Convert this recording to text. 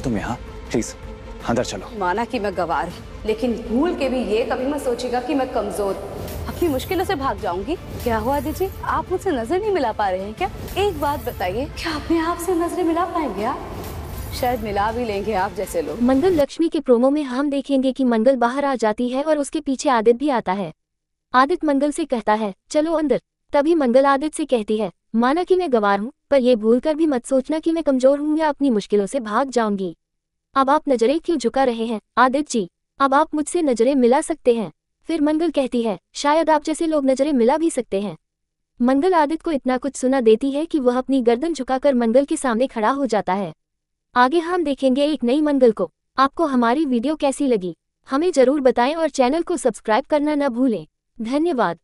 तुम यहाँ प्लीज अंदर चलो माना कि मैं गवार हूँ लेकिन भूल के भी ये कभी मैं सोचेगा कि मैं कमजोर अपनी मुश्किलों से भाग जाऊंगी क्या हुआ दीदी आप मुझसे नजर नहीं मिला पा रहे हैं क्या एक बात बताइए क्या अपने आप से नजरें मिला पाएंगे आप शायद मिला भी लेंगे आप जैसे लोग मंगल लक्ष्मी के प्रोमो में हम देखेंगे की मंगल बाहर आ जाती है और उसके पीछे आदित भी आता है आदित मंगल ऐसी कहता है चलो अंदर तभी मंगलादित्य से कहती है माना कि मैं गवार हूँ पर यह भूलकर भी मत सोचना कि मैं कमजोर हूँ या अपनी मुश्किलों से भाग जाऊंगी अब आप नजरें क्यों झुका रहे हैं आदित्य जी अब आप मुझसे नजरें मिला सकते हैं फिर मंगल कहती है शायद आप जैसे लोग नजरें मिला भी सकते हैं मंगल आदित्य को इतना कुछ सुना देती है कि वह अपनी गर्दन झुकाकर मंगल के सामने खड़ा हो जाता है आगे हम देखेंगे एक नई मंगल को आपको हमारी वीडियो कैसी लगी हमें जरूर बताएं और चैनल को सब्सक्राइब करना न भूलें धन्यवाद